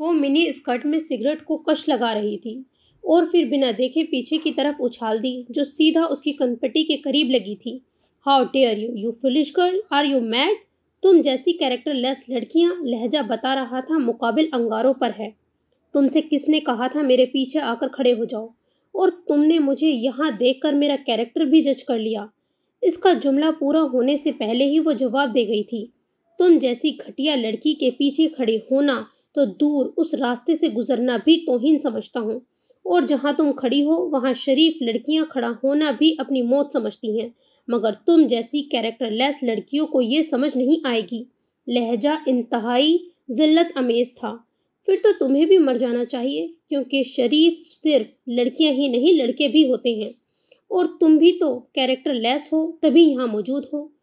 वो mini skirt में cigarette को कश लगा रही थी और फिर बिना देखे पीछे की तरफ उछाल दी जो सीधा उसकी कनपट्टी के करीब लगी थी how dare you you foolish girl are you mad तुम जैसी कैरेक्टर लेस लड़कियाँ लहजा बता रहा था मुकाबिल अंगारों पर है तुमसे किसने कहा था मेरे पीछे आकर खड़े हो जाओ और तुमने मुझे यहाँ देख कर मेरा कैरेक्टर भी जज कर लिया इसका जुमला पूरा होने से पहले ही वो जवाब दे गई थी तुम जैसी घटिया लड़की के पीछे खड़े होना तो दूर उस रास्ते से गुजरना भी तोहिन समझता हूँ और जहाँ तुम खड़ी हो वहाँ शरीफ लड़कियाँ खड़ा होना भी अपनी मौत समझती हैं मगर तुम जैसी कैरेक्टर लेस लड़कियों को ये समझ नहीं आएगी लहजा इंतहाई ज़िल्लत अमेज़ था फिर तो तुम्हें भी मर जाना चाहिए क्योंकि शरीफ सिर्फ लड़कियाँ ही नहीं लड़के भी होते हैं और तुम भी तो कैरेक्टर लेस हो तभी यहाँ मौजूद हो